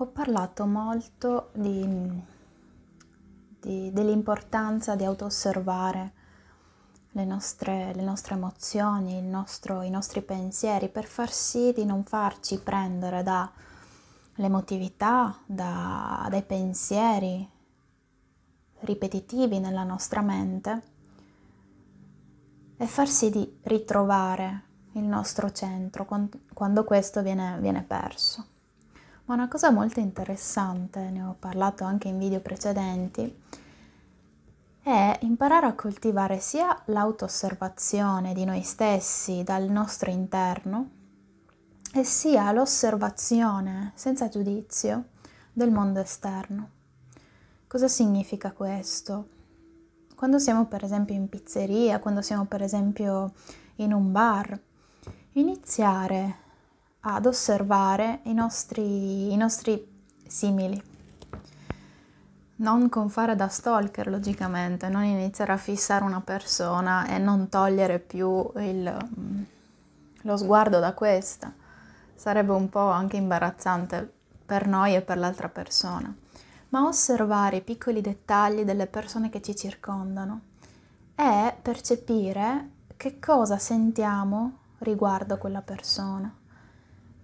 ho parlato molto di, di, dell'importanza di auto-osservare le nostre, le nostre emozioni, nostro, i nostri pensieri, per far sì di non farci prendere dall'emotività, da, dai pensieri ripetitivi nella nostra mente e far sì di ritrovare il nostro centro quando questo viene, viene perso. Ma una cosa molto interessante, ne ho parlato anche in video precedenti, è imparare a coltivare sia l'autoosservazione di noi stessi dal nostro interno e sia l'osservazione senza giudizio del mondo esterno. Cosa significa questo? Quando siamo per esempio in pizzeria, quando siamo per esempio in un bar, iniziare ad osservare i nostri, i nostri simili. Non con fare da stalker, logicamente, non iniziare a fissare una persona e non togliere più il, lo sguardo da questa. Sarebbe un po' anche imbarazzante per noi e per l'altra persona. Ma osservare i piccoli dettagli delle persone che ci circondano e percepire che cosa sentiamo riguardo a quella persona.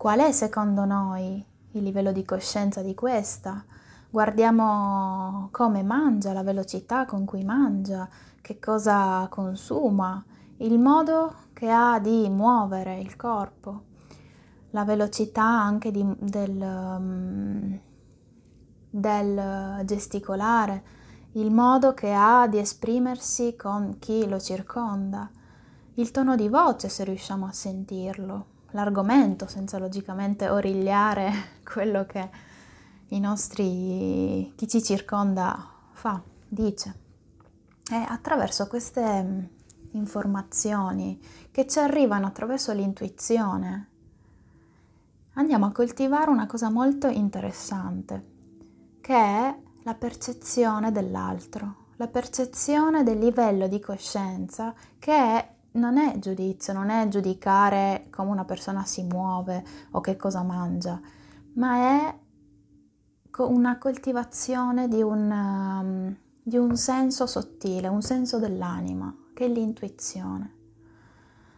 Qual è secondo noi il livello di coscienza di questa? Guardiamo come mangia, la velocità con cui mangia, che cosa consuma, il modo che ha di muovere il corpo, la velocità anche di, del, mm, del gesticolare, il modo che ha di esprimersi con chi lo circonda, il tono di voce se riusciamo a sentirlo l'argomento senza logicamente origliare quello che i nostri, chi ci circonda fa, dice. E attraverso queste mm, informazioni che ci arrivano attraverso l'intuizione andiamo a coltivare una cosa molto interessante, che è la percezione dell'altro, la percezione del livello di coscienza che è non è giudizio, non è giudicare come una persona si muove o che cosa mangia, ma è una coltivazione di un, um, di un senso sottile, un senso dell'anima, che è l'intuizione.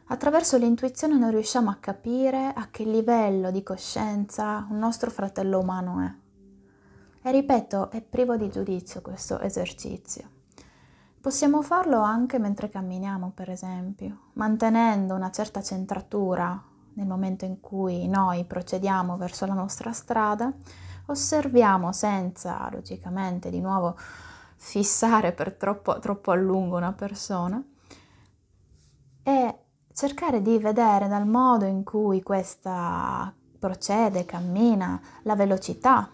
Attraverso l'intuizione noi riusciamo a capire a che livello di coscienza un nostro fratello umano è. E ripeto, è privo di giudizio questo esercizio. Possiamo farlo anche mentre camminiamo, per esempio, mantenendo una certa centratura nel momento in cui noi procediamo verso la nostra strada, osserviamo senza logicamente di nuovo fissare per troppo, troppo a lungo una persona e cercare di vedere dal modo in cui questa procede, cammina, la velocità,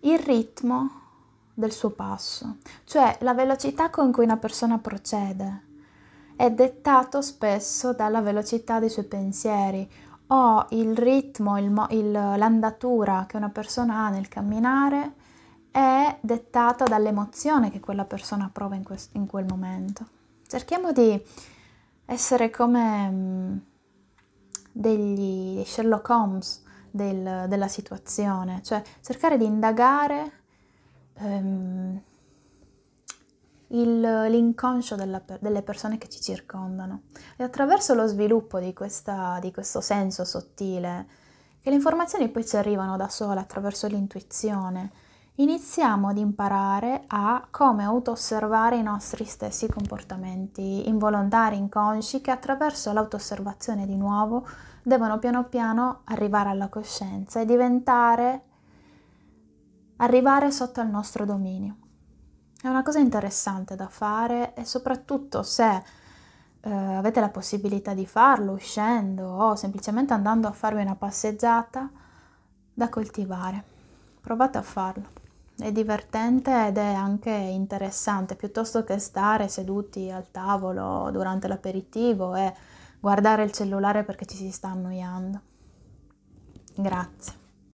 il ritmo del suo passo, cioè la velocità con cui una persona procede è dettato spesso dalla velocità dei suoi pensieri o il ritmo, il, il, l'andatura che una persona ha nel camminare è dettata dall'emozione che quella persona prova in, quest- in quel momento. Cerchiamo di essere come mm, degli Sherlock Holmes del, della situazione, cioè cercare di indagare ehm, l'inconscio delle persone che ci circondano e attraverso lo sviluppo di, questa, di questo senso sottile, che le informazioni poi ci arrivano da sole attraverso l'intuizione, iniziamo ad imparare a come auto-osservare i nostri stessi comportamenti involontari, inconsci, che attraverso l'auto-osservazione di nuovo devono piano piano arrivare alla coscienza e diventare arrivare sotto al nostro dominio. È una cosa interessante da fare e soprattutto se eh, avete la possibilità di farlo uscendo o semplicemente andando a farvi una passeggiata da coltivare. Provate a farlo. È divertente ed è anche interessante, piuttosto che stare seduti al tavolo durante l'aperitivo e guardare il cellulare perché ci si sta annoiando. Grazie.